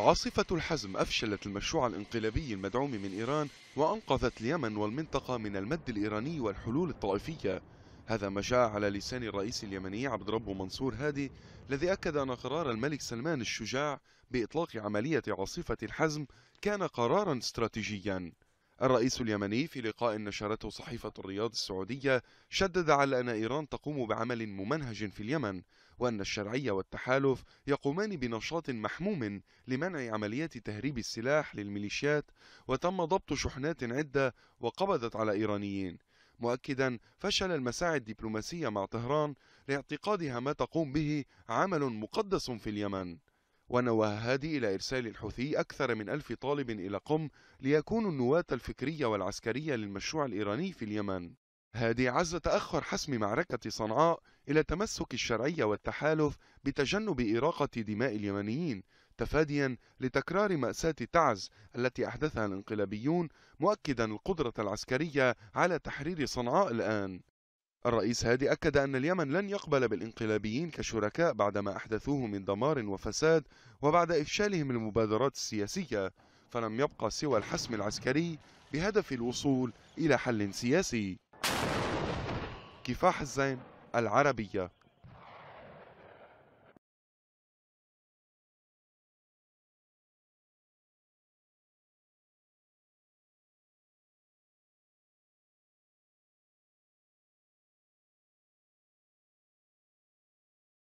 عاصفة الحزم أفشلت المشروع الانقلابي المدعوم من إيران وأنقذت اليمن والمنطقة من المد الإيراني والحلول الطائفية هذا ما جاء على لسان الرئيس اليمني عبد ربه منصور هادي الذي أكد أن قرار الملك سلمان الشجاع بإطلاق عملية عاصفة الحزم كان قرارا استراتيجيا الرئيس اليمني في لقاء نشرته صحيفة الرياض السعودية شدد على أن إيران تقوم بعمل ممنهج في اليمن وأن الشرعية والتحالف يقومان بنشاط محموم لمنع عمليات تهريب السلاح للميليشيات وتم ضبط شحنات عدة وقبضت على إيرانيين مؤكدا فشل المساعي الدبلوماسية مع طهران لاعتقادها ما تقوم به عمل مقدس في اليمن هادي إلى إرسال الحوثي أكثر من ألف طالب إلى قم ليكونوا النواة الفكرية والعسكرية للمشروع الإيراني في اليمن هادي عز تأخر حسم معركة صنعاء إلى تمسك الشرعية والتحالف بتجنب إراقة دماء اليمنيين تفاديا لتكرار مأساة تعز التي أحدثها الانقلابيون مؤكدا القدرة العسكرية على تحرير صنعاء الآن الرئيس هادي أكد أن اليمن لن يقبل بالإنقلابيين كشركاء بعدما أحدثوه من دمار وفساد وبعد إفشالهم المبادرات السياسية فلم يبقى سوى الحسم العسكري بهدف الوصول إلى حل سياسي كفاح الزين العربية